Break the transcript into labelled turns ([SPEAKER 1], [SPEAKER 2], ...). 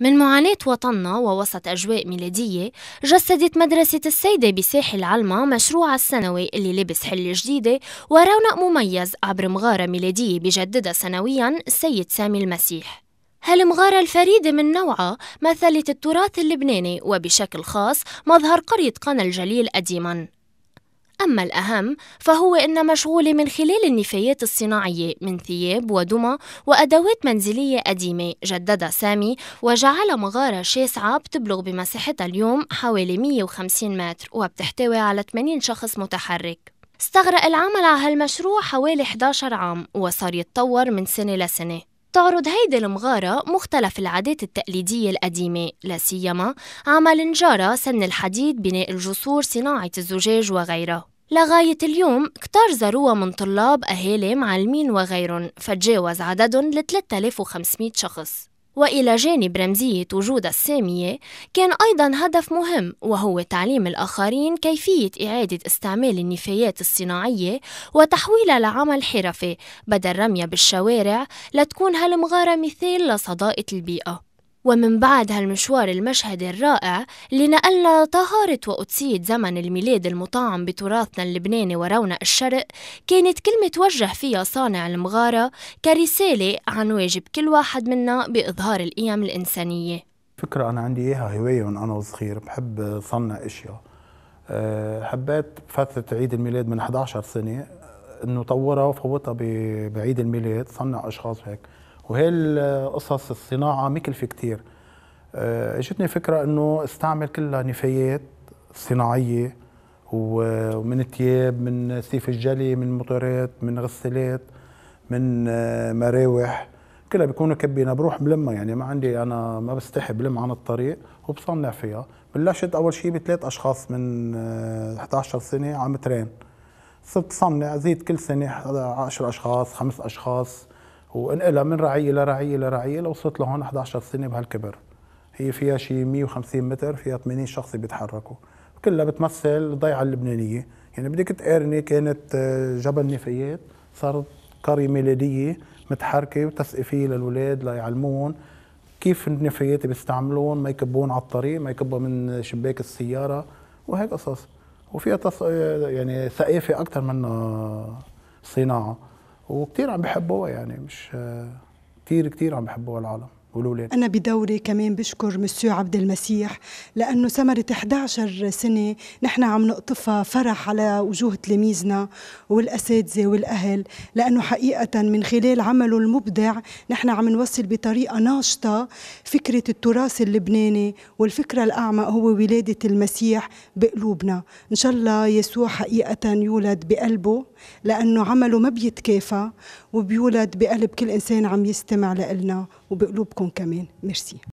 [SPEAKER 1] من معاناة وطننا ووسط أجواء ميلادية جسدت مدرسة السيدة بساحل علما مشروعها السنوي اللي لبس حلة جديدة ورونق مميز عبر مغارة ميلادية بجددها سنويا السيد سامي المسيح هالمغارة الفريدة من نوعها مثلت التراث اللبناني وبشكل خاص مظهر قرية قنا الجليل قديماً أما الأهم فهو أن مشغولة من خلال النفايات الصناعية من ثياب ودمى وأدوات منزلية قديمة جددها سامي وجعل مغارة شاسعة بتبلغ بمساحتها اليوم حوالي 150 متر وبتحتوي على 80 شخص متحرك استغرق العمل على هالمشروع حوالي 11 عام وصار يتطور من سنة لسنة تعرض هيدي المغارة مختلف العادات التقليدية القديمة لا سيما عمل نجارة سن الحديد بناء الجسور صناعة الزجاج وغيرها لغاية اليوم كتار زاروها من طلاب أهالي معلمين وغيرهم فتجاوز عددهم ل 3500 شخص والى جانب رمزيه وجود الساميه كان ايضا هدف مهم وهو تعليم الاخرين كيفيه اعاده استعمال النفايات الصناعيه وتحويلها لعمل حرفي بدل رميها بالشوارع لتكون هالمغاره مثال لصداقه البيئه ومن بعد هالمشوار المشهدي الرائع اللي نقلنا طهارة وقدسية زمن الميلاد المطعم بتراثنا اللبناني ورونق الشرق كانت كلمة توجه فيها صانع المغارة كرسالة عن واجب كل واحد منا بإظهار القيم الإنسانية
[SPEAKER 2] فكرة أنا عندي إياها هواية من أنا وصغير بحب صنع أشياء أه، حبيت فترة عيد الميلاد من 11 سنة انه طورها وفوتها بعيد الميلاد صنع اشخاص هيك وهي قصص الصناعه مكلفه كتير آه، اجتني فكره انه استعمل كلها نفايات صناعيه ومن الثياب من سيف الجلي من موتورات من غسالات من آه، مراوح كلها بيكونوا كبينه بروح بلمها يعني ما عندي انا ما بستحي بلم عن الطريق وبصنع فيها بلشت اول شيء بثلاث اشخاص من 11 آه، سنه عم ترين صرت صنع زيد كل سنه 10 اشخاص خمس اشخاص وانقلها من رعيه لرعيه لرعيه لوصلت لهون 11 سنه بهالكبر هي فيها شي 150 متر فيها 80 شخص بيتحركوا كلها بتمثل الضيعه اللبنانيه يعني بدك تقارني كانت آه، جبل نفايات صارت قريه ميلاديه متحركه وتثقيفيه للاولاد ليعلمون كيف النفايات بيستعملون ما يكبون على الطريق ما يكبوا من شباك السياره وهيك قصص وفيها تص... آه، يعني ثقافه اكثر من صناعه وكتير عم بحبوها يعني مش كتير كتير عم بحبوها العالم قولوا
[SPEAKER 3] أنا بدوري كمان بشكر مسيو عبد المسيح لأنه ثمرة 11 سنة نحن عم نقطفها فرح على وجوه تلاميذنا والأساتذة والأهل لأنه حقيقة من خلال عمله المبدع نحن عم نوصل بطريقة ناشطة فكرة التراث اللبناني والفكرة الأعمق هو ولادة المسيح بقلوبنا إن شاء الله يسوع حقيقة يولد بقلبه لأنه عمله ما بيتكافى وبيولد بقلب كل إنسان عم يستمع لنا وبقلوبكم كمان ميرسي